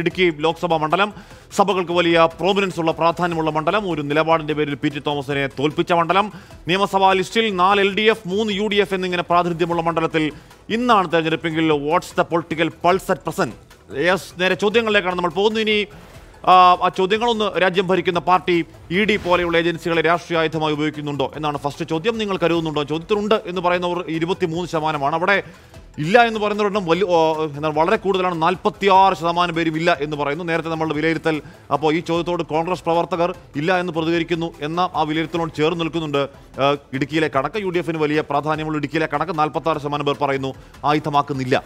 ഇടുക്കി ലോക്സഭാ മണ്ഡലം സഭകൾക്ക് വലിയ പ്രോമിനൻസ് ഉള്ള പ്രാധാന്യമുള്ള മണ്ഡലം ഒരു നിലപാടിന്റെ പേരിൽ പി ടി തോമസിനെ തോൽപ്പിച്ച മണ്ഡലം നിയമസഭാ ലിസ്റ്റിൽ നാല് എൽ ഡി എഫ് മൂന്ന് യു ഡി എഫ് എന്നിങ്ങനെ പ്രാതിനിധ്യമുള്ള മണ്ഡലത്തിൽ ഇന്നാണ് തെരഞ്ഞെടുപ്പെങ്കിൽ what's the political pulse at present yes നേരെ ചോദ്യങ്ങളിലേക്കാണ് നമ്മൾ പോകുന്നത് ഇനി ആ ചോദ്യങ്ങളൊന്ന് രാജ്യം ഭരിക്കുന്ന പാർട്ടി ഇ ഡി പോലെയുള്ള ഏജൻസികളെ രാഷ്ട്രീയ ആയുധമായി ഉപയോഗിക്കുന്നുണ്ടോ എന്നാണ് ഫസ്റ്റ് ചോദ്യം നിങ്ങൾ കരുതുന്നുണ്ടോ ചോദ്യത്തിനുണ്ട് എന്ന് പറയുന്നവർ മൂന്ന് ശതമാനമാണ് അവിടെ ഇല്ല എന്ന് പറയുന്നവരുടെ വലിയ എന്താണ് വളരെ കൂടുതലാണ് നാൽപ്പത്തി ആറ് ശതമാനം പേരും ഇല്ല എന്ന് പറയുന്നു നേരത്തെ നമ്മളുടെ വിലയിരുത്തൽ അപ്പോൾ ഈ ചോദ്യത്തോട് കോൺഗ്രസ് പ്രവർത്തകർ ഇല്ല എന്ന് പ്രതികരിക്കുന്നു എന്ന ആ വിലയിരുത്തലോട് ചേർന്ന് നിൽക്കുന്നുണ്ട് ഇടുക്കിയിലെ കണക്ക് യു വലിയ പ്രാധാന്യമുള്ള ഇടുക്കിയിലെ കണക്ക് നാൽപ്പത്തി ആറ് ശതമാനം പേർ പറയുന്നു ആയുധമാക്കുന്നില്ല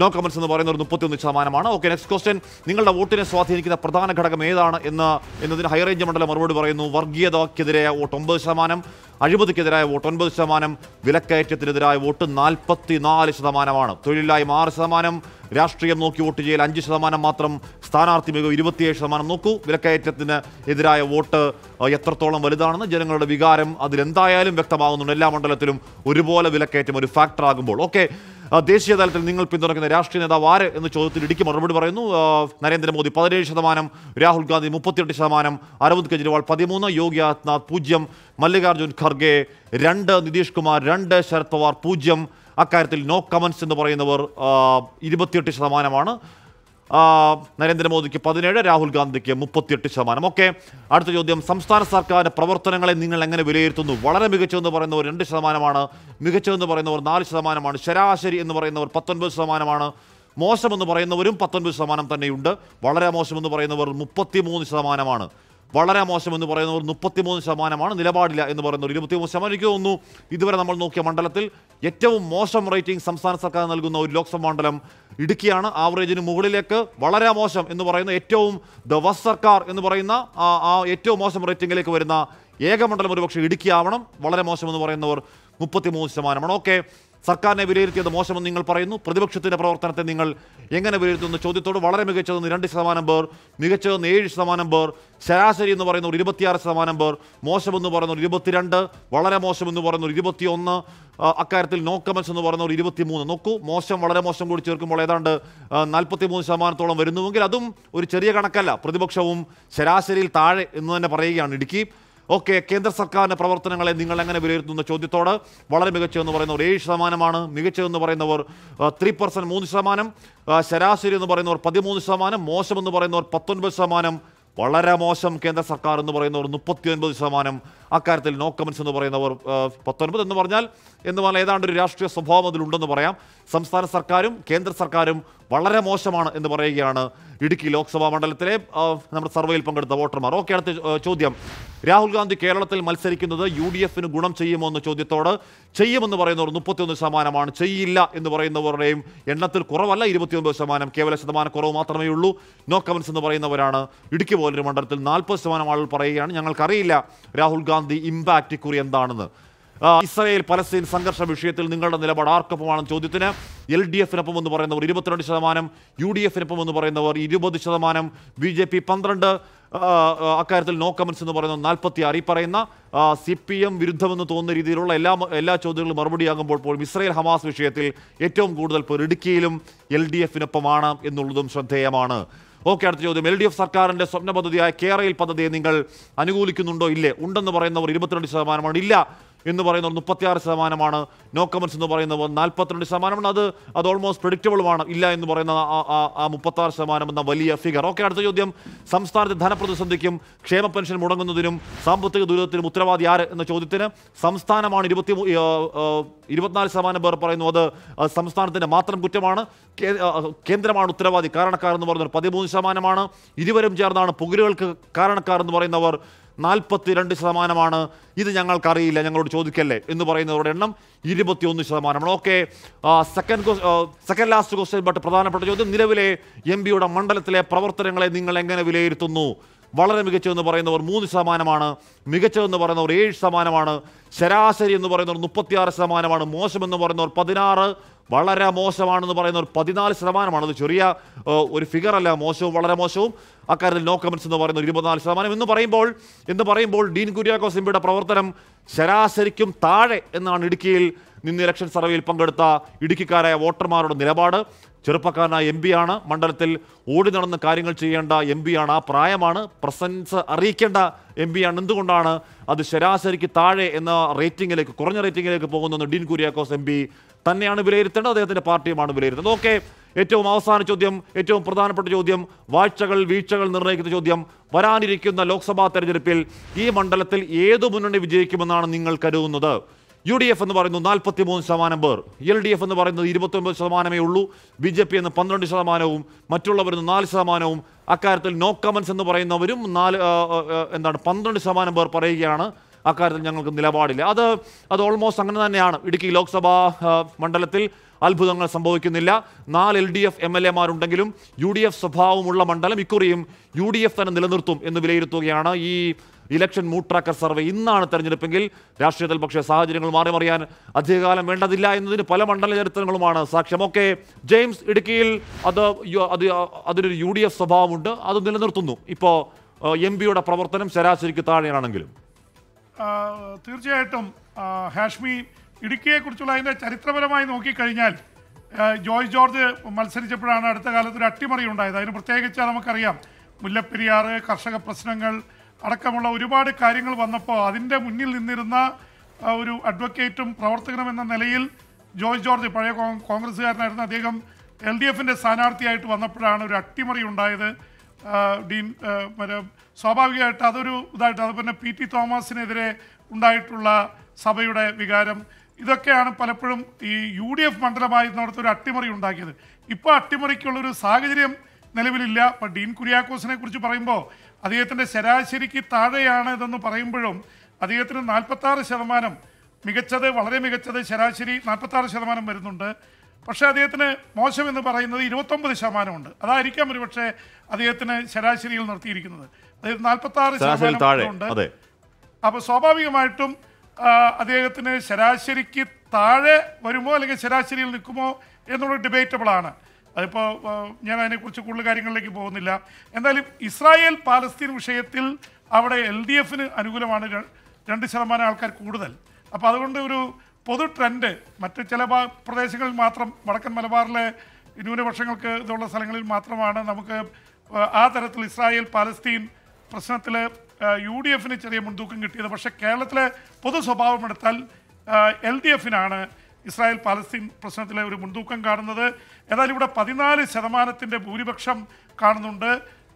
നോ കമൻസ് എന്ന് പറയുന്ന ഒരു മുപ്പത്തിയൊന്ന് ശതമാനമാണ് ഓക്കെ നെക്സ്റ്റ് ക്വസ്റ്റ്യൻ നിങ്ങളുടെ വോട്ടിനെ സ്വാധീനിക്കുന്ന പ്രധാന ഘടകം ഏതാണ് എന്ന് എന്നതിന് ഹൈറേഞ്ച് മണ്ഡലം മറുപടി പറയുന്നു വർഗീയതക്കെതിരായ വോട്ട് ഒമ്പത് ശതമാനം അഴിമതിക്കെതിരായ വോട്ട് ഒൻപത് ശതമാനം വിലക്കയറ്റത്തിനെതിരായ വോട്ട് നാൽപ്പത്തി നാല് ശതമാനമാണ് തൊഴിലില്ലായ്മ ആറ് ശതമാനം രാഷ്ട്രീയം നോക്കി വോട്ട് ചെയ്യൽ അഞ്ച് ശതമാനം മാത്രം സ്ഥാനാർത്ഥി മികവ് ഇരുപത്തിയേഴ് ശതമാനം നോക്കൂ വിലക്കയറ്റത്തിന് എതിരായ വോട്ട് എത്രത്തോളം വലുതാണെന്ന് ജനങ്ങളുടെ വികാരം അതിലെന്തായാലും വ്യക്തമാകുന്നുണ്ട് എല്ലാ മണ്ഡലത്തിലും ഒരുപോലെ വിലക്കയറ്റം ഒരു ഫാക്ടറാകുമ്പോൾ ഓക്കെ ദേശീയ തലത്തിൽ നിങ്ങൾ പിന്തുണയ്ക്കുന്ന രാഷ്ട്രീയ നേതാവ് ആര് എന്ന ചോദ്യത്തിൽ ഇടുക്കി മറുപടി പറയുന്നു നരേന്ദ്രമോദി പതിനേഴ് ശതമാനം രാഹുൽ ഗാന്ധി മുപ്പത്തിയെട്ട് ശതമാനം അരവിന്ദ് കെജ്രിവാൾ പതിമൂന്ന് യോഗി ആദിത്യനാഥ് പൂജ്യം മല്ലികാർജ്ജുൻ ഖർഗെ രണ്ട് നിതീഷ് കുമാർ രണ്ട് ശരത് പവാർ പൂജ്യം അക്കാര്യത്തിൽ നോ കമൻസ് എന്ന് പറയുന്നവർ ഇരുപത്തിയെട്ട് ശതമാനമാണ് നരേന്ദ്രമോദിക്ക് പതിനേഴ് രാഹുൽ ഗാന്ധിക്ക് മുപ്പത്തിയെട്ട് ശതമാനം ഓക്കെ അടുത്ത ചോദ്യം സംസ്ഥാന സർക്കാരിൻ്റെ പ്രവർത്തനങ്ങളെ നിങ്ങൾ എങ്ങനെ വിലയിരുത്തുന്നു വളരെ മികച്ചതെന്ന് പറയുന്നവർ രണ്ട് ശതമാനമാണ് മികച്ചതെന്ന് പറയുന്നവർ നാല് ശതമാനമാണ് ശരാശരി എന്ന് പറയുന്നവർ പത്തൊൻപത് ശതമാനമാണ് മോശമെന്ന് പറയുന്നവരും പത്തൊൻപത് ശതമാനം തന്നെയുണ്ട് വളരെ മോശമെന്ന് പറയുന്നവർ മുപ്പത്തിമൂന്ന് ശതമാനമാണ് വളരെ മോശമെന്ന് എന്ന് പറയുന്നവർ മുപ്പത്തിമൂന്ന് ശതമാനമാണ് നിലപാടില്ല എന്ന് പറയുന്നവർ ഇരുപത്തിമൂന്ന് ശതമാനം എനിക്ക് തോന്നുന്നു ഇതുവരെ നമ്മൾ നോക്കിയ മണ്ഡലത്തിൽ ഏറ്റവും മോശം റേറ്റിംഗ് സംസ്ഥാന സർക്കാർ നൽകുന്ന ഒരു ലോക്സഭ മണ്ഡലം ഇടുക്കിയാണ് ആവറേജിന് മുകളിലേക്ക് വളരെ മോശം എന്ന് പറയുന്ന ഏറ്റവും ദ വസ് സർക്കാർ എന്ന് പറയുന്ന ആ ഏറ്റവും മോശം റേറ്റിംഗിലേക്ക് വരുന്ന ഏകമണ്ഡലം ഒരുപക്ഷെ ഇടുക്കിയാവണം വളരെ മോശം എന്ന് പറയുന്നവർ മുപ്പത്തിമൂന്ന് ശതമാനമാണ് ഓക്കെ സർക്കാരിനെ വിലയിരുത്തിയത് മോശമെന്ന് നിങ്ങൾ പറയുന്നു പ്രതിപക്ഷത്തിൻ്റെ പ്രവർത്തനത്തെ നിങ്ങൾ എങ്ങനെ വിലയിരുത്തുന്നു ചോദ്യത്തോട് വളരെ മികച്ചതെന്ന് രണ്ട് ശതമാനം പേർ മികച്ചതെന്ന് ഏഴ് ശതമാനം പേർ ശരാശരി എന്ന് പറയുന്ന ഒരു ഇരുപത്തിയാറ് ശതമാനം പേർ മോശമെന്ന് പറയുന്ന ഒരു ഇരുപത്തിരണ്ട് വളരെ മോശമെന്ന് പറയുന്ന ഒരു ഇരുപത്തിയൊന്ന് അക്കാര്യത്തിൽ നോ കമൻസ് എന്ന് പറയുന്ന ഒരു മൂന്ന് നോക്കൂ മോശം വളരെ മോശം കൂടി ചേർക്കുമ്പോൾ ഏതാണ്ട് മൂന്ന് ശതമാനത്തോളം വരുന്നുവെങ്കിൽ അതും ഒരു ചെറിയ കണക്കല്ല പ്രതിപക്ഷവും ശരാശരിയിൽ താഴെ എന്ന് തന്നെ പറയുകയാണ് ഇടുക്കി ഓക്കെ കേന്ദ്ര സർക്കാരിൻ്റെ പ്രവർത്തനങ്ങളെ നിങ്ങൾ എങ്ങനെ വിലയിരുത്തുന്ന ചോദ്യത്തോട് വളരെ മികച്ചതെന്ന് പറയുന്നവർ ഏഴ് ശതമാനമാണ് മികച്ചതെന്ന് പറയുന്നവർ ത്രീ പെർസെൻറ്റ് മൂന്ന് ശതമാനം ശരാശരി എന്ന് പറയുന്നവർ പതിമൂന്ന് ശതമാനം മോശമെന്ന് പറയുന്നവർ പത്തൊൻപത് ശതമാനം വളരെ മോശം കേന്ദ്ര സർക്കാർ എന്ന് പറയുന്നവർ മുപ്പത്തി ഒൻപത് ശതമാനം അക്കാര്യത്തിൽ നോ കമൻസ് എന്ന് പറയുന്നവർ പത്തൊൻപത് എന്ന് പറഞ്ഞാൽ എന്ന് പറഞ്ഞാൽ ഏതാണ്ട് ഒരു രാഷ്ട്രീയ സ്വഭാവം അതിലുണ്ടെന്ന് പറയാം സംസ്ഥാന സർക്കാരും കേന്ദ്ര സർക്കാരും വളരെ മോശമാണ് എന്ന് പറയുകയാണ് ഇടുക്കി ലോക്സഭാ മണ്ഡലത്തിലെ നമ്മുടെ സർവേയിൽ പങ്കെടുത്ത വോട്ടർമാർ ഓക്കെ അടുത്ത ചോദ്യം രാഹുൽ ഗാന്ധി കേരളത്തിൽ മത്സരിക്കുന്നത് യു ഡി എഫിന് ഗുണം ചെയ്യുമോ എന്ന ചോദ്യത്തോട് ചെയ്യുമെന്ന് പറയുന്നവർ മുപ്പത്തിയൊന്ന് ശതമാനമാണ് ചെയ്യില്ല എന്ന് പറയുന്നവരുടെയും എണ്ണത്തിൽ കുറവല്ല ഇരുപത്തിയൊൻപത് ശതമാനം കേവല ശതമാനം കുറവ് മാത്രമേ ഉള്ളൂ നോ കമൻസ് എന്ന് പറയുന്നവരാണ് ഇടുക്കി പോലൊരു മണ്ഡലത്തിൽ നാൽപ്പത് ശതമാനം ആളുകൾ പറയുകയാണ് ഞങ്ങൾക്കറിയില്ല രാഹുൽ ഗാന്ധി ശാന്തി ഇമ്പാക്റ്റ് ഇക്കുറി എന്താണെന്ന് ഇസ്രായേൽ പലസ്തീൻ സംഘർഷ വിഷയത്തിൽ നിങ്ങളുടെ നിലപാട് ആർക്കൊപ്പമാണ് ചോദ്യത്തിന് എൽ ഡി എഫിനൊപ്പം എന്ന് പറയുന്നവർ ഇരുപത്തിരണ്ട് ശതമാനം യു ഡി എഫിനൊപ്പം എന്ന് പറയുന്നവർ ഇരുപത് ശതമാനം ബി ജെ പി പന്ത്രണ്ട് അക്കാര്യത്തിൽ നോ കമൻസ് എന്ന് പറയുന്ന നാൽപ്പത്തി ആറ് ഈ പറയുന്ന സി പി എം വിരുദ്ധമെന്ന് തോന്നുന്ന രീതിയിലുള്ള എല്ലാ എല്ലാ ചോദ്യങ്ങളും മറുപടിയാകുമ്പോൾ പോലും ഇസ്രായേൽ ഹമാസ് വിഷയത്തിൽ ഏറ്റവും കൂടുതൽ പേർ ഇടുക്കിയിലും എൽ ഡി എഫിനൊപ്പമാണ് എന്നുള്ളതും ശ്രദ്ധേയമാണ് ഓക്കെ അടുത്ത ചോദ്യം എൽ ഡി എഫ് സർക്കാരിൻ്റെ സ്വപ്ന പദ്ധതിയായ കേരയിൽ പദ്ധതിയെ നിങ്ങൾ അനുകൂലിക്കുന്നുണ്ടോ ഇല്ലേ ഉണ്ടെന്ന് പറയുന്നവർ ഇരുപത്തിരണ്ട് ശതമാനമാണ് ഇല്ല എന്ന് പറയുന്നവർ മുപ്പത്തിയാറ് ശതമാനമാണ് നോ കമൻസ് എന്ന് പറയുന്നത് നാൽപ്പത്തിരണ്ട് ശതമാനമാണ് അത് അത് ഓൾമോസ്റ്റ് പ്രിഡിക്റ്റബിളുമാണ് ഇല്ല എന്ന് പറയുന്ന ആ മുപ്പത്താറ് ശതമാനം എന്ന വലിയ ഫിഗർ ഓക്കെ അടുത്ത ചോദ്യം സംസ്ഥാനത്തെ ധനപ്രതിസന്ധിക്കും ക്ഷേമ പെൻഷൻ മുടങ്ങുന്നതിനും സാമ്പത്തിക ദുരിതത്തിനും ഉത്തരവാദി ആര് എന്ന ചോദ്യത്തിന് സംസ്ഥാനമാണ് ഇരുപത്തി ഇരുപത്തിനാല് ശതമാനം പേർ പറയുന്നു അത് സംസ്ഥാനത്തിൻ്റെ മാത്രം കുറ്റമാണ് കേന്ദ്രമാണ് ഉത്തരവാദി കാരണക്കാരെന്ന് പറയുന്നവർ പതിമൂന്ന് ശതമാനമാണ് ഇരുവരും ചേർന്നാണ് പുകരുകൾക്ക് കാരണക്കാരെന്ന് പറയുന്നവർ നാൽപ്പത്തിരണ്ട് ശതമാനമാണ് ഇത് ഞങ്ങൾക്കറിയില്ല ഞങ്ങളോട് ചോദിക്കല്ലേ എന്ന് പറയുന്നവരുടെ എണ്ണം ഇരുപത്തിയൊന്ന് ശതമാനമാണ് okay second second last question but പ്രധാനപ്പെട്ട ചോദ്യം നിലവിലെ എം പിയുടെ മണ്ഡലത്തിലെ പ്രവർത്തനങ്ങളെ നിങ്ങൾ എങ്ങനെ വിലയിരുത്തുന്നു വളരെ മികച്ചതെന്ന് പറയുന്നവർ മൂന്ന് ശതമാനമാണ് മികച്ചതെന്ന് പറയുന്നവർ ഏഴ് ശതമാനമാണ് ശരാശരി എന്ന് പറയുന്നവർ മുപ്പത്തിയാറ് ശതമാനമാണ് മോശമെന്ന് പറയുന്നവർ പതിനാറ് വളരെ മോശമാണെന്ന് പറയുന്ന ഒരു പതിനാല് ശതമാനമാണ് അത് ചെറിയ ഒരു ഫിഗറല്ല മോശവും വളരെ മോശവും അക്കാര്യത്തിൽ നോ കമൻസ് എന്ന് പറയുന്ന ഒരു ഇരുപത്തിനാല് ശതമാനം എന്ന് പറയുമ്പോൾ എന്ന് പറയുമ്പോൾ ഡീൻ കുര്യാക്കോ സിംബിയുടെ പ്രവർത്തനം ശരാശരിക്കും താഴെ എന്നാണ് ഇടുക്കിയിൽ നിന്ന് ഇലക്ഷൻ സർവേയിൽ പങ്കെടുത്ത ഇടുക്കിക്കാരായ വോട്ടർമാരുടെ നിലപാട് ചെറുപ്പക്കാരനായ എം ആണ് മണ്ഡലത്തിൽ ഓടി നടന്ന് കാര്യങ്ങൾ ചെയ്യേണ്ട എം ആണ് ആ പ്രായമാണ് പ്രസൻസ് അറിയിക്കേണ്ട എം ആണ് എന്തുകൊണ്ടാണ് അത് ശരാശരിക്ക് താഴെ എന്ന റേറ്റിംഗിലേക്ക് കുറഞ്ഞ റേറ്റിംഗിലേക്ക് പോകുന്നെന്ന് ഡീൻ കുര്യാക്കോസ് എം തന്നെയാണ് വിലയിരുത്തേണ്ടത് അദ്ദേഹത്തിൻ്റെ പാർട്ടിയുമാണ് വിലയിരുത്തുന്നത് ഓക്കെ ഏറ്റവും അവസാന ചോദ്യം ഏറ്റവും പ്രധാനപ്പെട്ട ചോദ്യം വാഴ്ചകൾ വീഴ്ചകൾ നിർണ്ണയിക്കുന്ന ചോദ്യം വരാനിരിക്കുന്ന ലോക്സഭാ തെരഞ്ഞെടുപ്പിൽ ഈ മണ്ഡലത്തിൽ ഏതു മുന്നണി വിജയിക്കുമെന്നാണ് നിങ്ങൾ കരുതുന്നത് യു ഡി എഫ് എന്ന് പറയുന്നു നാൽപ്പത്തി മൂന്ന് ശതമാനം പേർ എൽ ഡി എഫ് എന്ന് പറയുന്നത് ഇരുപത്തൊമ്പത് ശതമാനമേ ഉള്ളൂ ബി ജെ പി എന്ന് പന്ത്രണ്ട് ശതമാനവും മറ്റുള്ളവരുന്ന് നാല് ശതമാനവും അക്കാര്യത്തിൽ നോ കമൻസ് എന്ന് പറയുന്നവരും നാല് എന്താണ് പന്ത്രണ്ട് ശതമാനം പേർ പറയുകയാണ് അക്കാര്യത്തിൽ ഞങ്ങൾക്ക് നിലപാടില്ല അത് അത് ഓൾമോസ്റ്റ് അങ്ങനെ തന്നെയാണ് ഇടുക്കി ലോക്സഭാ മണ്ഡലത്തിൽ അത്ഭുതങ്ങൾ സംഭവിക്കുന്നില്ല നാല് L D F M L എമാരുണ്ടെങ്കിലും യു ഡി എഫ് സ്വഭാവമുള്ള മണ്ഡലം ഇക്കുറിയും യു ഡി എഫ് തന്നെ നിലനിർത്തും എന്ന് വിലയിരുത്തുകയാണ് ഈ ഇലക്ഷൻ മൂട്രാക്കർ ട്രാക്കർ സർവേ ഇന്നാണ് തെരഞ്ഞെടുപ്പെങ്കിൽ രാഷ്ട്രീയത്തിൽ പക്ഷേ സാഹചര്യങ്ങൾ മാറി മറിയാൻ അധികകാലം വേണ്ടതില്ല എന്നതിന് പല മണ്ഡല ചരിത്രങ്ങളുമാണ് സാക്ഷ്യം ഓക്കെ ജെയിംസ് ഇടുക്കിയിൽ അത് അത് അതിനൊരു യു ഡി എഫ് സ്വഭാവമുണ്ട് അത് നിലനിർത്തുന്നു ഇപ്പോൾ എം പിയുടെ പ്രവർത്തനം ശരാശരിക്ക് താഴെയാണെങ്കിലും തീർച്ചയായിട്ടും ഹാഷ്മി ഇടുക്കിയെക്കുറിച്ചുള്ള അതിൻ്റെ ചരിത്രപരമായി നോക്കിക്കഴിഞ്ഞാൽ ജോയ് ജോർജ് മത്സരിച്ചപ്പോഴാണ് അടുത്ത കാലത്ത് ഒരു അട്ടിമറി ഉണ്ടായത് അതിന് പ്രത്യേകിച്ച് നമുക്കറിയാം മുല്ലപ്പെരിയാർ കർഷക പ്രശ്നങ്ങൾ അടക്കമുള്ള ഒരുപാട് കാര്യങ്ങൾ വന്നപ്പോൾ അതിൻ്റെ മുന്നിൽ നിന്നിരുന്ന ഒരു അഡ്വക്കേറ്റും പ്രവർത്തകനും എന്ന നിലയിൽ ജോയ് ജോർജ് പഴയ കോൺഗ്രസ്സുകാരനായിരുന്ന അദ്ദേഹം എൽ ഡി എഫിൻ്റെ സ്ഥാനാർത്ഥിയായിട്ട് വന്നപ്പോഴാണ് ഒരു അട്ടിമറി ഉണ്ടായത് ഡീൻ സ്വാഭാവികമായിട്ട് അതൊരു ഇതായിട്ട് അതുപോലെ പിന്നെ പി ടി തോമസിനെതിരെ ഉണ്ടായിട്ടുള്ള സഭയുടെ വികാരം ഇതൊക്കെയാണ് പലപ്പോഴും ഈ യു ഡി എഫ് മണ്ഡലമായി നടത്തൊരു ഒരു അട്ടിമറി ഉണ്ടാക്കിയത് ഇപ്പോൾ അട്ടിമറിക്കുള്ളൊരു സാഹചര്യം നിലവിലില്ല ഇപ്പം ഡീൻ കുര്യാക്കോസിനെ കുറിച്ച് പറയുമ്പോൾ അദ്ദേഹത്തിൻ്റെ ശരാശരിക്ക് താഴെയാണ് ഇതെന്ന് പറയുമ്പോഴും അദ്ദേഹത്തിന് നാൽപ്പത്താറ് ശതമാനം മികച്ചത് വളരെ മികച്ചത് ശരാശരി നാൽപ്പത്താറ് ശതമാനം വരുന്നുണ്ട് പക്ഷേ അദ്ദേഹത്തിന് മോശം എന്ന് പറയുന്നത് ഇരുപത്തൊമ്പത് ശതമാനമുണ്ട് അതായിരിക്കാം ഒരു പക്ഷേ അദ്ദേഹത്തിന് ശരാശരിയിൽ നിർത്തിയിരിക്കുന്നത് അതായത് നാൽപ്പത്തി ആറ് ശതമാനമുണ്ട് അപ്പോൾ സ്വാഭാവികമായിട്ടും അദ്ദേഹത്തിന് ശരാശരിക്ക് താഴെ വരുമോ അല്ലെങ്കിൽ ശരാശരിയിൽ നിൽക്കുമോ എന്നുള്ളത് ഡിബേറ്റബിൾ ആണ് അതിപ്പോൾ ഞാൻ അതിനെക്കുറിച്ച് കൂടുതൽ കാര്യങ്ങളിലേക്ക് പോകുന്നില്ല എന്തായാലും ഇസ്രായേൽ പാലസ്തീൻ വിഷയത്തിൽ അവിടെ എൽ ഡി എഫിന് അനുകൂലമാണ് രണ്ട് ശതമാനം ആൾക്കാർ കൂടുതൽ അപ്പോൾ അതുകൊണ്ട് ഒരു പൊതു ട്രെൻഡ് മറ്റ് ചില പ്രദേശങ്ങളിൽ മാത്രം വടക്കൻ മലബാറിലെ ന്യൂനപക്ഷങ്ങൾക്ക് ഇതുള്ള സ്ഥലങ്ങളിൽ മാത്രമാണ് നമുക്ക് ആ തരത്തിൽ ഇസ്രായേൽ പാലസ്തീൻ പ്രശ്നത്തിൽ യു ഡി എഫിന് ചെറിയ മുൻതൂക്കം കിട്ടിയത് പക്ഷേ കേരളത്തിലെ പൊതു സ്വഭാവം എടുത്താൽ എൽ ഡി എഫിനാണ് ഇസ്രായേൽ പാലസ്തീൻ പ്രശ്നത്തിലെ ഒരു മുൻതൂക്കം കാണുന്നത് ഏതായാലും ഇവിടെ പതിനാല് ശതമാനത്തിൻ്റെ ഭൂരിപക്ഷം കാണുന്നുണ്ട്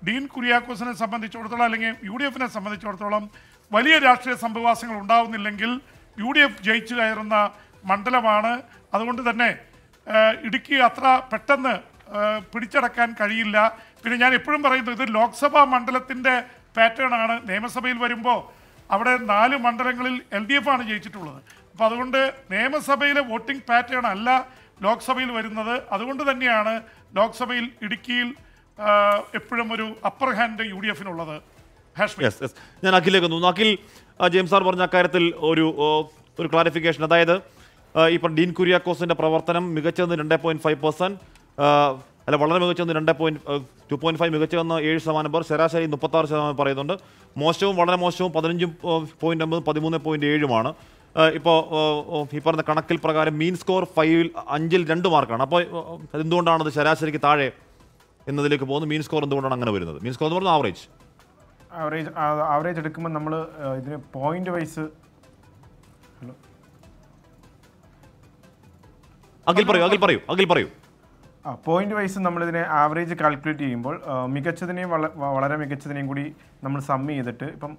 ഡീൻ കുര്യാക്കോസിനെ സംബന്ധിച്ചിടത്തോളം അല്ലെങ്കിൽ യു ഡി എഫിനെ സംബന്ധിച്ചിടത്തോളം വലിയ രാഷ്ട്രീയ സംഭവാസങ്ങൾ ഉണ്ടാവുന്നില്ലെങ്കിൽ യു ഡി എഫ് ജയിച്ചു കയറുന്ന മണ്ഡലമാണ് അതുകൊണ്ട് തന്നെ ഇടുക്കി അത്ര പെട്ടെന്ന് പിടിച്ചടക്കാൻ കഴിയില്ല പിന്നെ ഞാൻ എപ്പോഴും പറയുന്നത് ഇത് ലോക്സഭാ മണ്ഡലത്തിൻ്റെ പാറ്റേൺ ആണ് നിയമസഭയിൽ വരുമ്പോൾ അവിടെ നാല് മണ്ഡലങ്ങളിൽ എൽ ഡി എഫ് ആണ് ജയിച്ചിട്ടുള്ളത് അപ്പോൾ അതുകൊണ്ട് നിയമസഭയിലെ വോട്ടിംഗ് പാറ്റേൺ അല്ല ലോക്സഭയിൽ വരുന്നത് അതുകൊണ്ട് തന്നെയാണ് ലോക്സഭയിൽ ഇടുക്കിയിൽ എപ്പോഴും ഒരു അപ്പർ ഹാൻഡ് യു ഡി എഫിനുള്ളത് ഞാൻ അഖിലേക്ക് തോന്നുന്നു അഖിൽ ജെയിംസ് സാർ പറഞ്ഞ അക്കാര്യത്തിൽ ഒരു ഒരു ക്ലാരിഫിക്കേഷൻ അതായത് ഇപ്പം ഡീൻ കുര്യാക്കോസിൻ്റെ പ്രവർത്തനം മികച്ചതെന്ന് രണ്ട് പോയിൻറ്റ് ഫൈവ് പെർസെൻറ്റ് അല്ല വളരെ മികച്ചതെന്ന് രണ്ട് പോയിൻറ്റ് ടു പോയിൻറ്റ് ഫൈവ് മികച്ചതെന്ന് ഏഴ് ശതമാനം പേർ ശരാശരി മുപ്പത്താറ് ശതമാനം പറയുന്നുണ്ട് മോശവും വളരെ മോശവും പതിനഞ്ചും പോയിൻറ്റ് ഒമ്പതും പതിമൂന്ന് പോയിൻറ്റ് ഏഴുമാണ് ഇപ്പോൾ ഈ പറഞ്ഞ കണക്കിൽ പ്രകാരം മീൻ സ്കോർ ഫൈവിൽ അഞ്ചിൽ രണ്ട് മാർക്കാണ് അപ്പോൾ എന്തുകൊണ്ടാണത് ശരാശരിക്ക് താഴെ എന്നതിലേക്ക് പോകുന്നത് മീൻ സ്കോർ എന്തുകൊണ്ടാണ് അങ്ങനെ വരുന്നത് മീൻ സ്കോർ എന്ന് പറഞ്ഞാൽ ആവറേജ് ആവറേജ് ആവറേജ് എടുക്കുമ്പോൾ നമ്മൾ ഇതിന് പോയിന്റ് വൈസ് ഹലോ പറയൂ ആ പോയിന്റ് വൈസ് നമ്മളിതിനെ ആവറേജ് കാൽക്കുലേറ്റ് ചെയ്യുമ്പോൾ മികച്ചതിനെയും വളരെ മികച്ചതിനെയും കൂടി നമ്മൾ സമ്മ് ചെയ്തിട്ട് ഇപ്പം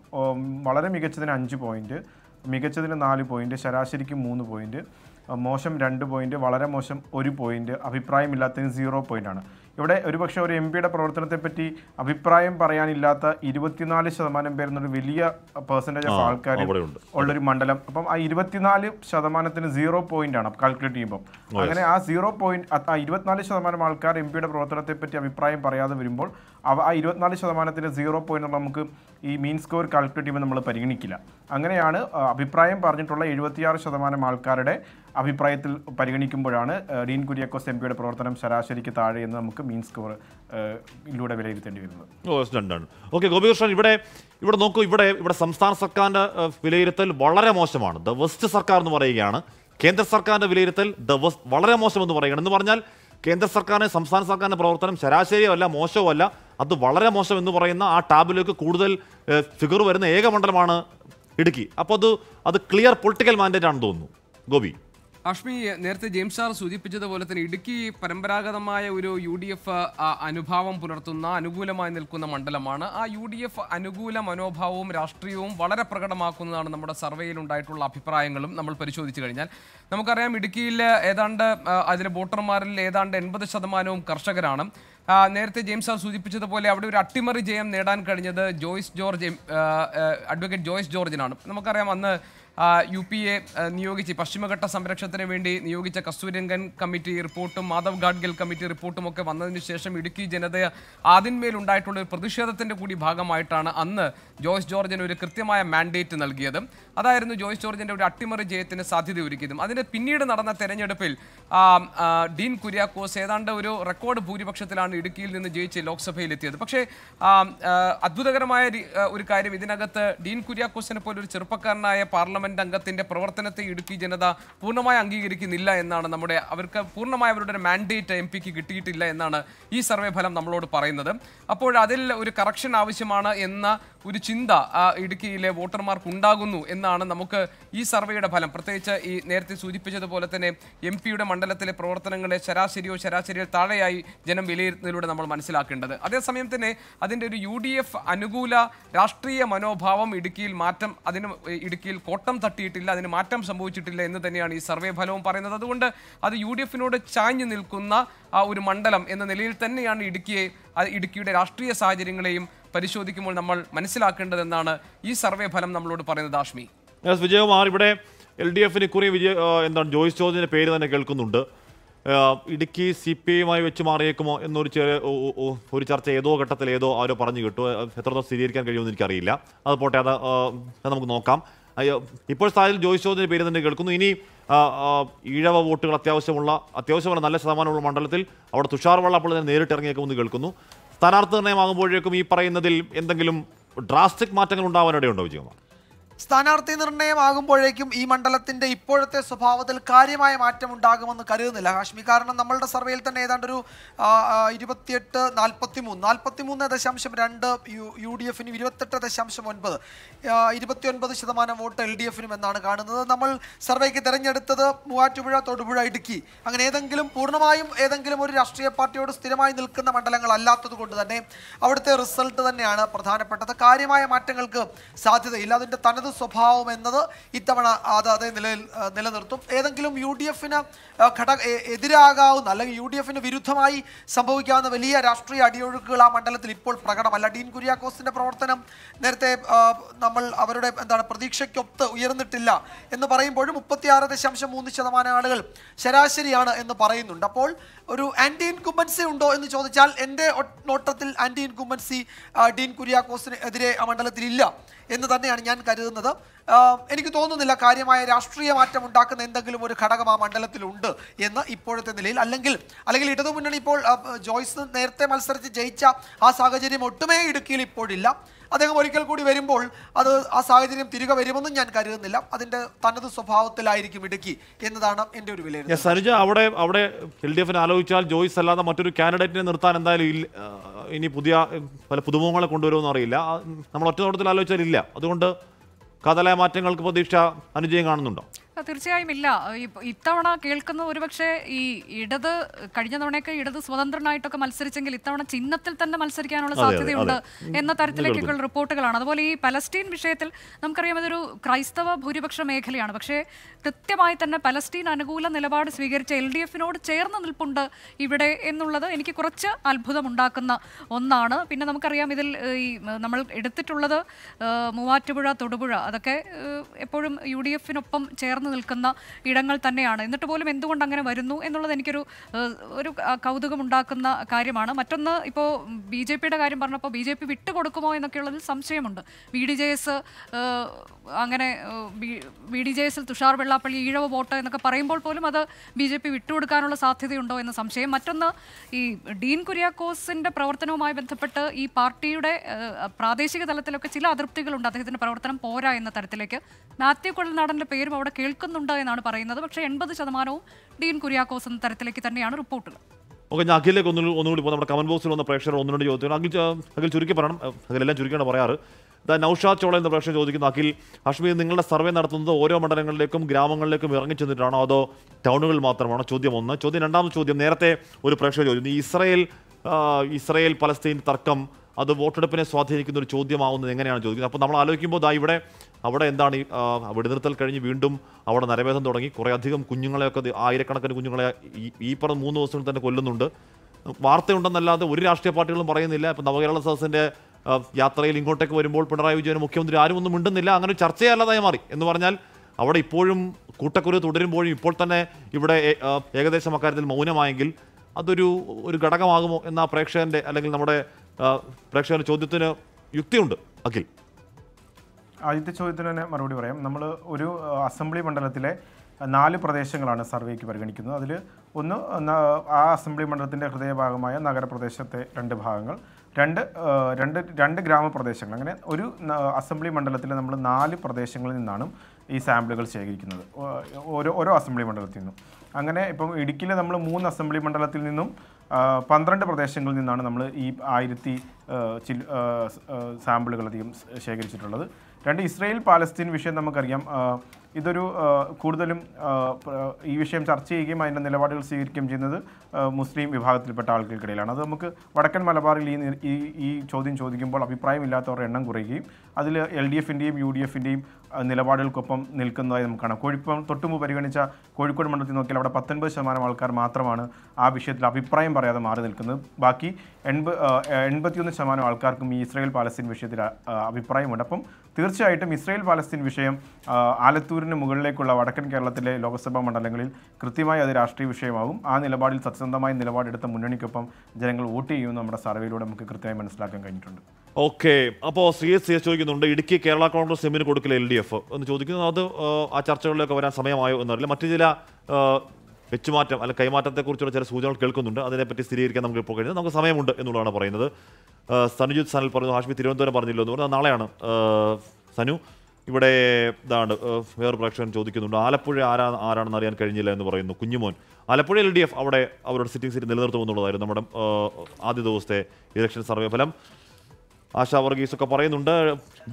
വളരെ മികച്ചതിന് അഞ്ച് പോയിന്റ് മികച്ചതിന് നാല് പോയിന്റ് ശരാശരിക്ക് മൂന്ന് പോയിന്റ് മോശം രണ്ട് പോയിന്റ് വളരെ മോശം ഒരു പോയിന്റ് അഭിപ്രായമില്ലാത്തതിന് സീറോ പോയിന്റ് ആണ് ഇവിടെ ഒരുപക്ഷെ ഒരു എം പിയുടെ പ്രവർത്തനത്തെപ്പറ്റി അഭിപ്രായം പറയാനില്ലാത്ത ഇരുപത്തിനാല് ശതമാനം എന്നൊരു വലിയ പെർസെൻറ്റേജ് ഓഫ് ആൾക്കാർ ഉള്ളൊരു മണ്ഡലം അപ്പം ആ ഇരുപത്തിനാല് ശതമാനത്തിന് സീറോ പോയിന്റ് ആണ് കാൽക്കുലേറ്റ് ചെയ്യുമ്പോൾ അങ്ങനെ ആ സീറോ പോയിന്റ് ആ ഇരുപത്തിനാല് ശതമാനം ആൾക്കാർ എം പിയുടെ പ്രവർത്തനത്തെപ്പറ്റി അഭിപ്രായം പറയാതെ വരുമ്പോൾ അവ ആ ഇരുപത്തിനാല് ശതമാനത്തിന് സീറോ പോയിന്റ് നമുക്ക് ഈ മീൻ സ്കോർ കാൽക്കുലേറ്റ് ചെയ്യുമ്പോൾ നമ്മൾ പരിഗണിക്കില്ല അങ്ങനെയാണ് അഭിപ്രായം പറഞ്ഞിട്ടുള്ള എഴുപത്തിയാറ് ശതമാനം ആൾക്കാരുടെ അഭിപ്രായത്തിൽ പരിഗണിക്കുമ്പോഴാണ് ഡീൻ കുര്യാക്കോസ് എം പിയുടെ പ്രവർത്തനം ശരാശരിക്ക് താഴെ എന്ന് നമുക്ക് മീൻ സ്കോർ ഇതിലൂടെ വിലയിരുത്തേണ്ടി വരുന്നത് ഓക്കെ ഗോപികൃഷ്ണൻ ഇവിടെ ഇവിടെ നോക്കൂ ഇവിടെ ഇവിടെ സംസ്ഥാന സർക്കാരിൻ്റെ വിലയിരുത്തൽ വളരെ മോശമാണ് ദ വെസ്റ്റ് സർക്കാർ എന്ന് പറയുകയാണ് കേന്ദ്ര സർക്കാരിൻ്റെ വിലയിരുത്തൽ ദ വെസ്റ്റ് വളരെ മോശമെന്ന് പറയുകയാണ് എന്ന് പറഞ്ഞാൽ കേന്ദ്ര സർക്കാരിനെ സംസ്ഥാന സർക്കാരിൻ്റെ പ്രവർത്തനം ശരാശരിയോ അല്ല മോശമോ അല്ല അത് വളരെ മോശം എന്ന് പറയുന്ന ആ ടാബിലേക്ക് കൂടുതൽ ഫിഗർ വരുന്ന ഏക മണ്ഡലമാണ് ഇടുക്കി അപ്പോൾ അത് അത് ക്ലിയർ പൊളിറ്റിക്കൽ മാൻഡേറ്റ് ആണെന്ന് തോന്നുന്നു ഗോപി അഷ്മി നേരത്തെ ജെയിംസ് സാർ സൂചിപ്പിച്ചതുപോലെ തന്നെ ഇടുക്കി പരമ്പരാഗതമായ ഒരു യു ഡി എഫ് അനുഭാവം പുലർത്തുന്ന അനുകൂലമായി നിൽക്കുന്ന മണ്ഡലമാണ് ആ യു ഡി എഫ് അനുകൂല മനോഭാവവും രാഷ്ട്രീയവും വളരെ പ്രകടമാക്കുന്നതാണ് നമ്മുടെ സർവേയിൽ ഉണ്ടായിട്ടുള്ള അഭിപ്രായങ്ങളും നമ്മൾ പരിശോധിച്ചു കഴിഞ്ഞാൽ നമുക്കറിയാം ഇടുക്കിയിൽ ഏതാണ്ട് അതിലെ വോട്ടർമാരിൽ ഏതാണ്ട് എൺപത് ശതമാനവും കർഷകരാണ് നേരത്തെ ജെയിംസ് സാർ സൂചിപ്പിച്ചതുപോലെ അവിടെ ഒരു അട്ടിമറി ജയം നേടാൻ കഴിഞ്ഞത് ജോയിസ് ജോർജ് അഡ്വക്കേറ്റ് ജോയിസ് ജോർജിനാണ് നമുക്കറിയാം അന്ന് യു പി എ നിയോഗിച്ച് പശ്ചിമഘട്ട സംരക്ഷണത്തിന് വേണ്ടി നിയോഗിച്ച കസ്തൂരിരംഗൻ കമ്മിറ്റി റിപ്പോർട്ടും മാധവ് ഗാഡ്ഗിൽ കമ്മിറ്റി റിപ്പോർട്ടും ഒക്കെ വന്നതിന് ശേഷം ഇടുക്കി ജനത അതിന്മേലുണ്ടായിട്ടുള്ള ഒരു പ്രതിഷേധത്തിൻ്റെ കൂടി ഭാഗമായിട്ടാണ് അന്ന് ജോയ്സ് ജോർജിന് ഒരു കൃത്യമായ മാൻഡേറ്റ് നൽകിയത് അതായിരുന്നു ജോയ്സ് ജോർജിൻ്റെ ഒരു അട്ടിമറി ജയത്തിന് സാധ്യത ഒരുക്കിയതും അതിന് പിന്നീട് നടന്ന തെരഞ്ഞെടുപ്പിൽ ഡീൻ കുര്യാക്കോസ് ഏതാണ്ട് ഒരു റെക്കോർഡ് ഭൂരിപക്ഷത്തിലാണ് ഇടുക്കിയിൽ നിന്ന് ജയിച്ച് ലോക്സഭയിലെത്തിയത് പക്ഷേ അത്ഭുതകരമായ ഒരു കാര്യം ഇതിനകത്ത് ഡീൻ കുര്യാക്കോസിനെ പോലെ ഒരു ചെറുപ്പക്കാരനായ പാർലമെന്റ് പാർലമെന്റ് അംഗത്തിന്റെ പ്രവർത്തനത്തെ ഇടുക്കി ജനത പൂർണ്ണമായി അംഗീകരിക്കുന്നില്ല എന്നാണ് നമ്മുടെ അവർക്ക് പൂർണ്ണമായ അവരുടെ ഒരു മാൻഡേറ്റ് എം പിക്ക് കിട്ടിയിട്ടില്ല എന്നാണ് ഈ സർവേ ഫലം നമ്മളോട് പറയുന്നത് അപ്പോൾ അതിൽ ഒരു കറക്ഷൻ ആവശ്യമാണ് എന്ന ഒരു ചിന്ത ഇടുക്കിയിലെ വോട്ടർമാർക്ക് ഉണ്ടാകുന്നു എന്നാണ് നമുക്ക് ഈ സർവേയുടെ ഫലം പ്രത്യേകിച്ച് ഈ നേരത്തെ സൂചിപ്പിച്ചതുപോലെ തന്നെ എം പിയുടെ മണ്ഡലത്തിലെ പ്രവർത്തനങ്ങളെ ശരാശരിയോ ശരാശരിയോ താഴെയായി ജനം വിലയിരുത്തുന്നതിലൂടെ നമ്മൾ മനസ്സിലാക്കേണ്ടത് അതേസമയം തന്നെ അതിൻ്റെ ഒരു യു അനുകൂല രാഷ്ട്രീയ മനോഭാവം ഇടുക്കിയിൽ മാറ്റം അതിന് ഇടുക്കിയിൽ കോട്ടം നാട്ടം തട്ടിയിട്ടില്ല അതിന് മാറ്റം സംഭവിച്ചിട്ടില്ല എന്ന് തന്നെയാണ് ഈ സർവേ ഫലവും പറയുന്നത് അതുകൊണ്ട് അത് യു ഡി എഫിനോട് ചാഞ്ഞു നിൽക്കുന്ന ഒരു മണ്ഡലം എന്ന നിലയിൽ തന്നെയാണ് ഇടുക്കിയെ ഇടുക്കിയുടെ രാഷ്ട്രീയ സാഹചര്യങ്ങളെയും പരിശോധിക്കുമ്പോൾ നമ്മൾ മനസ്സിലാക്കേണ്ടതെന്നാണ് ഈ സർവേ ഫലം നമ്മളോട് പറയുന്നത് ആഷ്മി വിജയകുമാർ ഇവിടെ എൽ ഡി എഫിന് കുറി വിജയ എന്താണ് ജോയിസ് ജോർജിൻ്റെ പേര് തന്നെ കേൾക്കുന്നുണ്ട് ഇടുക്കി സി പി ഐയുമായി വെച്ച് മാറിയേക്കുമോ എന്നൊരു ചെറിയ ഒരു ചർച്ച ഏതോ ഘട്ടത്തിൽ ഏതോ ആരോ പറഞ്ഞു കിട്ടു എത്രത്തോളം സ്ഥിരീകരിക്കാൻ കഴിയുമെന്ന് എനിക്കറിയില്ല അത് പോട്ടെ അത് നമുക്ക് നോക്കാം ഇപ്പോൾ സ്ഥാനത്തിൽ ജോയിസ് ജോർജിൻ്റെ പേര് തന്നെ കേൾക്കുന്നു ഇനി ഈഴവ വോട്ടുകൾ അത്യാവശ്യമുള്ള അത്യാവശ്യമുള്ള നല്ല ശതമാനമുള്ള മണ്ഡലത്തിൽ അവിടെ തുഷാർ വള്ളപ്പോൾ തന്നെ നേരിട്ട് ഇറങ്ങിയേക്കുമെന്ന് കേൾക്കുന്നു സ്ഥാനാർത്ഥി നിർണ്ണയമാകുമ്പോഴേക്കും ഈ പറയുന്നതിൽ എന്തെങ്കിലും ഡ്രാസ്റ്റിക് മാറ്റങ്ങൾ ഉണ്ടാവാനിടയുണ്ടോ വിജയകുമാർ സ്ഥാനാർത്ഥി നിർണയമാകുമ്പോഴേക്കും ഈ മണ്ഡലത്തിന്റെ ഇപ്പോഴത്തെ സ്വഭാവത്തിൽ കാര്യമായ മാറ്റം ഉണ്ടാകുമെന്ന് കരുതുന്നില്ല കാശ്മീർ കാരണം നമ്മളുടെ സർവേയിൽ തന്നെ ഏതാണ്ട് ഒരു ഇരുപത്തിയെട്ട് നാൽപ്പത്തി മൂന്ന് നാൽപ്പത്തി മൂന്ന് ദശാംശം രണ്ട് യു യു ഡി എഫിന് ഇരുപത്തെട്ട് ദശാംശം ഒൻപത് ഇരുപത്തിയൊൻപത് ശതമാനം വോട്ട് എൽ ഡി എഫിനും എന്നാണ് കാണുന്നത് നമ്മൾ സർവേക്ക് തിരഞ്ഞെടുത്തത് മൂവാറ്റുപുഴ തൊടുപുഴ ഇടുക്കി അങ്ങനെ ഏതെങ്കിലും പൂർണ്ണമായും ഏതെങ്കിലും ഒരു രാഷ്ട്രീയ പാർട്ടിയോട് സ്ഥിരമായി നിൽക്കുന്ന അല്ലാത്തത് കൊണ്ട് തന്നെ അവിടുത്തെ റിസൾട്ട് തന്നെയാണ് പ്രധാനപ്പെട്ടത് കാര്യമായ മാറ്റങ്ങൾക്ക് സാധ്യതയില്ല അതിൻ്റെ തന്നെ ഇടത് സ്വഭാവം എന്നത് ഇത്തവണ അതായത് നിലയിൽ നിലനിർത്തും ഏതെങ്കിലും യു ഡി എഫിന് ഘടക എതിരാകാവുന്ന അല്ലെങ്കിൽ യു ഡി എഫിന് വിരുദ്ധമായി സംഭവിക്കാവുന്ന വലിയ രാഷ്ട്രീയ അടിയൊഴുക്കുകൾ ആ മണ്ഡലത്തിൽ ഇപ്പോൾ പ്രകടമല്ല ഡീൻ കുര്യാക്കോസിൻ്റെ പ്രവർത്തനം നേരത്തെ നമ്മൾ അവരുടെ എന്താണ് പ്രതീക്ഷയ്ക്കൊത്ത് ഉയർന്നിട്ടില്ല എന്ന് പറയുമ്പോഴും മുപ്പത്തിയാറ് ദശാംശം മൂന്ന് ശതമാനം ആളുകൾ ശരാശരിയാണ് എന്ന് പറയുന്നുണ്ട് അപ്പോൾ ഒരു ആന്റി ഇൻകുമ്പൻസി ഉണ്ടോ എന്ന് ചോദിച്ചാൽ എൻ്റെ നോട്ടത്തിൽ ആന്റി ഇൻകുമ്പൻസി ഡീൻ കുര്യാക്കോസിന് എതിരെ മണ്ഡലത്തിൽ ഇല്ല എന്ന് തന്നെയാണ് ഞാൻ കരുതുന്നത് എനിക്ക് തോന്നുന്നില്ല കാര്യമായ രാഷ്ട്രീയ മാറ്റം ഉണ്ടാക്കുന്ന എന്തെങ്കിലും ഒരു ഘടകം ആ മണ്ഡലത്തിലുണ്ട് എന്ന് ഇപ്പോഴത്തെ നിലയിൽ അല്ലെങ്കിൽ അല്ലെങ്കിൽ ഇടതുമുന്നണി ഇപ്പോൾ ജോയ്സ് നേരത്തെ മത്സരിച്ച് ജയിച്ച ആ സാഹചര്യം ഒട്ടുമേ ഇടുക്കിയിൽ ഇപ്പോഴില്ല അദ്ദേഹം ഒരിക്കൽ കൂടി വരുമ്പോൾ അത് ആ സാഹചര്യം തിരികെ വരുമെന്നും ഞാൻ കരുതുന്നില്ല അതിന്റെ തനത് സ്വഭാവത്തിലായിരിക്കും ഇടുക്കി എന്നതാണ് എൻ്റെ ഒരു വിലയിരുത്തൽ സനുജ അവിടെ അവിടെ എൽ ഡി എഫിന് ആലോചിച്ചാൽ ജോയിസ് അല്ലാതെ മറ്റൊരു കാൻഡിഡേറ്റിനെ നിർത്താൻ എന്തായാലും ഇനി പുതിയ പല പുതുമുഖങ്ങളെ കൊണ്ടുവരുമെന്ന് അറിയില്ല നമ്മൾ ഒറ്റ നോട്ടത്തിൽ ആലോചിച്ചാൽ ഇല്ല അതുകൊണ്ട് കഥലയ മാറ്റങ്ങൾക്ക് പ്രതീക്ഷ അനുജയം കാണുന്നുണ്ടോ തീർച്ചയായും ഇല്ല ഇത്തവണ കേൾക്കുന്നത് ഒരുപക്ഷെ ഈ ഇടത് കഴിഞ്ഞ തവണയൊക്കെ ഇടത് സ്വതന്ത്രനായിട്ടൊക്കെ മത്സരിച്ചെങ്കിൽ ഇത്തവണ ചിഹ്നത്തിൽ തന്നെ മത്സരിക്കാനുള്ള സാധ്യതയുണ്ട് എന്ന തരത്തിലേക്കുള്ള റിപ്പോർട്ടുകളാണ് അതുപോലെ ഈ പലസ്റ്റീൻ വിഷയത്തിൽ നമുക്കറിയാം ഇതൊരു ക്രൈസ്തവ ഭൂരിപക്ഷ മേഖലയാണ് പക്ഷേ കൃത്യമായി തന്നെ പലസ്റ്റീൻ അനുകൂല നിലപാട് സ്വീകരിച്ച എൽ ഡി എഫിനോട് ചേർന്ന് നിൽപ്പുണ്ട് ഇവിടെ എന്നുള്ളത് എനിക്ക് കുറച്ച് അത്ഭുതമുണ്ടാക്കുന്ന ഒന്നാണ് പിന്നെ നമുക്കറിയാം ഇതിൽ ഈ നമ്മൾ എടുത്തിട്ടുള്ളത് മൂവാറ്റുപുഴ തൊടുപുഴ അതൊക്കെ എപ്പോഴും യു ഡി എഫിനൊപ്പം ചേർന്ന് ഉയർന്നു നിൽക്കുന്ന ഇടങ്ങൾ തന്നെയാണ് എന്നിട്ട് പോലും എന്തുകൊണ്ട് അങ്ങനെ വരുന്നു എന്നുള്ളത് എനിക്കൊരു ഒരു കൗതുകം ഉണ്ടാക്കുന്ന കാര്യമാണ് മറ്റൊന്ന് ഇപ്പോൾ ബി ജെ പിയുടെ കാര്യം പറഞ്ഞപ്പോൾ ബി ജെ പി വിട്ടുകൊടുക്കുമോ എന്നൊക്കെയുള്ളതിൽ സംശയമുണ്ട് ബി ഡി ജെ എസ് അങ്ങനെ ബി ഡി ജെ എസിൽ തുഷാർ വെള്ളാപ്പള്ളി ഈഴവ വോട്ട് എന്നൊക്കെ പറയുമ്പോൾ പോലും അത് ബി ജെ പി വിട്ടുകൊടുക്കാനുള്ള സാധ്യതയുണ്ടോ എന്ന സംശയം മറ്റൊന്ന് ഈ ഡീൻ കുര്യാക്കോസിൻ്റെ പ്രവർത്തനവുമായി ബന്ധപ്പെട്ട് ഈ പാർട്ടിയുടെ പ്രാദേശിക തലത്തിലൊക്കെ ചില അതൃപ്തികളുണ്ട് അദ്ദേഹത്തിൻ്റെ പ്രവർത്തനം പോരാ എന്ന തരത്തിലേക്ക് മാത്യു കൊള്ളനാടൻ്റെ പേരും അവിടെ കേൾക്കും കേൾക്കുന്നുണ്ട് എന്നാണ് പറയുന്നത് പക്ഷേ എൺപത് ശതമാനവും ഡീൻ കുര്യാക്കോസ് എന്ന തരത്തിലേക്ക് തന്നെയാണ് റിപ്പോർട്ടുകൾ ഓക്കെ ഞാൻ അഖിലേക്ക് ഒന്നും ഒന്നുകൂടി പോകും നമ്മുടെ കമന്റ് ബോക്സിൽ വന്ന പ്രേക്ഷകർ ഒന്നുകൂടി ചോദിക്കുന്നു അഖിൽ അഖിൽ ചുരുക്കി പറയണം അഖിലെല്ലാം ചുരുക്കിയാണ് പറയാറ് ദ നൌഷാദ് ചോള എന്ന പ്രേക്ഷകർ ചോദിക്കുന്നു അഖിൽ ഹഷ്മി നിങ്ങളുടെ സർവേ നടത്തുന്നത് ഓരോ മണ്ഡലങ്ങളിലേക്കും ഗ്രാമങ്ങളിലേക്കും ഇറങ്ങി ചെന്നിട്ടാണോ അതോ ടൗണുകൾ മാത്രമാണോ ചോദ്യം ഒന്ന് ചോദ്യം രണ്ടാമത്തെ ചോദ്യം നേരത്തെ ഒരു പ്രേക്ഷകർ ചോദിക്കുന്നു ഇസ്രയേൽ ഇസ്രയേൽ പലസ്തീൻ തർക്കം അത് വോട്ടെടുപ്പിനെ സ്വാധീനിക്കുന്ന ഒരു ചോദ്യമാവുന്നത് എങ്ങനെയാണ് ചോദിക്കുന്നത് അപ്പോൾ നമ്മൾ ആലോചിക്കുമ്പോൾ ദാ ഇവിടെ അവിടെ എന്താണ് ഈ വെടിനിർത്തൽ കഴിഞ്ഞ് വീണ്ടും അവിടെ നരവേദം തുടങ്ങി കുറേയധികം കുഞ്ഞുങ്ങളെയൊക്കെ ആയിരക്കണക്കിന് കുഞ്ഞുങ്ങളെ ഈ ഈ പറഞ്ഞ മൂന്ന് ദിവസങ്ങളിൽ തന്നെ കൊല്ലുന്നുണ്ട് വാർത്തയുണ്ടെന്നല്ലാതെ ഒരു രാഷ്ട്രീയ പാർട്ടികളും പറയുന്നില്ല ഇപ്പം നവകേരള സദസ്സിൻ്റെ യാത്രയിൽ ഇങ്ങോട്ടേക്ക് വരുമ്പോൾ പിണറായി വിജയൻ മുഖ്യമന്ത്രി ആരും ഒന്നും മിണ്ടുന്നില്ല അങ്ങനെ ചർച്ചയല്ലാതായി മാറി എന്ന് പറഞ്ഞാൽ അവിടെ ഇപ്പോഴും കൂട്ടക്കുരു തുടരുമ്പോഴും ഇപ്പോൾ തന്നെ ഇവിടെ ഏകദേശം അക്കാര്യത്തിൽ മൗനമായെങ്കിൽ അതൊരു ഒരു ഘടകമാകുമോ എന്ന പ്രേക്ഷകൻ്റെ അല്ലെങ്കിൽ നമ്മുടെ പ്രേക്ഷകൻ്റെ ചോദ്യത്തിന് യുക്തിയുണ്ട് അഖിൽ ആദ്യത്തെ ചോദ്യത്തിന് തന്നെ മറുപടി പറയാം നമ്മൾ ഒരു അസംബ്ലി മണ്ഡലത്തിലെ നാല് പ്രദേശങ്ങളാണ് സർവേക്ക് പരിഗണിക്കുന്നത് അതിൽ ഒന്ന് ആ അസംബ്ലി മണ്ഡലത്തിൻ്റെ ഹൃദയഭാഗമായ നഗരപ്രദേശത്തെ രണ്ട് ഭാഗങ്ങൾ രണ്ട് രണ്ട് രണ്ട് ഗ്രാമപ്രദേശങ്ങൾ അങ്ങനെ ഒരു അസംബ്ലി മണ്ഡലത്തിൽ നമ്മൾ നാല് പ്രദേശങ്ങളിൽ നിന്നാണ് ഈ സാമ്പിളുകൾ ശേഖരിക്കുന്നത് ഓരോ ഓരോ അസംബ്ലി മണ്ഡലത്തിൽ നിന്നും അങ്ങനെ ഇപ്പം ഇടുക്കിയിൽ നമ്മൾ മൂന്ന് അസംബ്ലി മണ്ഡലത്തിൽ നിന്നും പന്ത്രണ്ട് പ്രദേശങ്ങളിൽ നിന്നാണ് നമ്മൾ ഈ ആയിരത്തി സാമ്പിളുകൾ സാമ്പിളുകളധികം ശേഖരിച്ചിട്ടുള്ളത് രണ്ട് ഇസ്രയേൽ പാലസ്തീൻ വിഷയം നമുക്കറിയാം ഇതൊരു കൂടുതലും ഈ വിഷയം ചർച്ച ചെയ്യുകയും അതിൻ്റെ നിലപാടുകൾ സ്വീകരിക്കുകയും ചെയ്യുന്നത് മുസ്ലിം വിഭാഗത്തിൽപ്പെട്ട ആളുകൾക്കിടയിലാണ് അത് നമുക്ക് വടക്കൻ മലബാറിൽ ഈ ഈ ചോദ്യം ചോദിക്കുമ്പോൾ അഭിപ്രായമില്ലാത്തവരുടെ എണ്ണം കുറയുകയും അതിൽ എൽ ഡി എഫിൻ്റെയും യു ഡി എഫിൻ്റെയും നിലപാടുകൾക്കൊപ്പം നിൽക്കുന്നതായി നമുക്ക് കാണാം കോഴിപ്പം തൊട്ടുമുമ്പ് പരിഗണിച്ച കോഴിക്കോട് മണ്ഡലത്തിൽ നോക്കിയാൽ അവിടെ പത്തൊൻപത് ശതമാനം ആൾക്കാർ മാത്രമാണ് ആ വിഷയത്തിൽ അഭിപ്രായം പറയാതെ മാറി നിൽക്കുന്നത് ബാക്കി എൺപ എൺപത്തിയൊന്ന് ശതമാനം ആൾക്കാർക്കും ഈ ഇസ്രായേൽ പാലസ്തീൻ വിഷയത്തിൽ അഭിപ്രായമുണ്ട് അപ്പം തീർച്ചയായിട്ടും ഇസ്രായേൽ പാലസ്തീൻ വിഷയം ആലത്തൂർ ഇരുന്നൂറിന് മുകളിലേക്കുള്ള വടക്കൻ കേരളത്തിലെ ലോക്സഭാ മണ്ഡലങ്ങളിൽ കൃത്യമായി അത് രാഷ്ട്രീയ വിഷയമാകും ആ നിലപാടിൽ സത്യസന്ധമായ നിലപാടെടുത്ത മുന്നണിക്കൊപ്പം ജനങ്ങൾ വോട്ട് ചെയ്യുമെന്ന് നമ്മുടെ സർവേയിലൂടെ നമുക്ക് കൃത്യമായി മനസ്സിലാക്കാൻ കഴിഞ്ഞിട്ടുണ്ട് ഓക്കെ അപ്പോൾ സി എസ് സി എസ് ചോദിക്കുന്നുണ്ട് ഇടുക്കി കേരള കോൺഗ്രസ് എമ്മിന് കൊടുക്കില്ല എൽ ഡി എഫ് എന്ന് ചോദിക്കുന്നു അത് ആ ചർച്ചകളിലൊക്കെ വരാൻ സമയമായോ എന്നറിയില്ല മറ്റു ചില വെച്ചുമാറ്റം അല്ല കൈമാറ്റത്തെക്കുറിച്ചുള്ള ചില സൂചനകൾ കേൾക്കുന്നുണ്ട് അതിനെപ്പറ്റി സ്ഥിരീകരിക്കാൻ നമുക്ക് ഇപ്പോൾ കഴിഞ്ഞത് നമുക്ക് സമയമുണ്ട് എന്നുള്ളതാണ് പറയുന്നത് സനുജിത് സനൽ പറഞ്ഞു ഹാഷ്മി തിരുവനന്തപുരം പറഞ്ഞില്ലെന്ന് എന്ന് പറഞ്ഞാൽ നാളെയാണ് സനു ഇവിടെ ഇതാണ് വേറെ പ്രേക്ഷകൻ ചോദിക്കുന്നുണ്ട് ആലപ്പുഴ ആരാ ആരാണെന്ന് അറിയാൻ കഴിഞ്ഞില്ല എന്ന് പറയുന്നു Kunjumon Alappuzha L D F അവിടെ അവരുടെ സിറ്റിംഗ് സീറ്റ് നിലനിർത്തുമെന്നുള്ളതായിരുന്നു നമ്മുടെ ആദ്യ ദിവസത്തെ ഇലക്ഷൻ സർവേ ഫലം ആശാ ഒക്കെ പറയുന്നുണ്ട്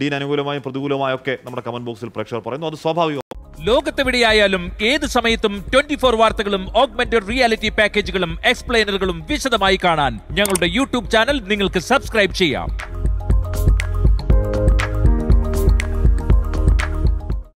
ഡീൻ അനുകൂലമായും പ്രതികൂലമായൊക്കെ നമ്മുടെ കമന്റ് ബോക്സിൽ പ്രേക്ഷകർ പറയുന്നു അത് സ്വാഭാവികം ലോകത്തെവിടെയായാലും ഏത് സമയത്തും ട്വന്റി ഫോർ വാർത്തകളും ഓഗ്മെന്റഡ് റിയാലിറ്റി പാക്കേജുകളും എക്സ്പ്ലെയിനറുകളും വിശദമായി കാണാൻ ഞങ്ങളുടെ യൂട്യൂബ് ചാനൽ നിങ്ങൾക്ക് സബ്സ്ക്രൈബ് ചെയ്യാം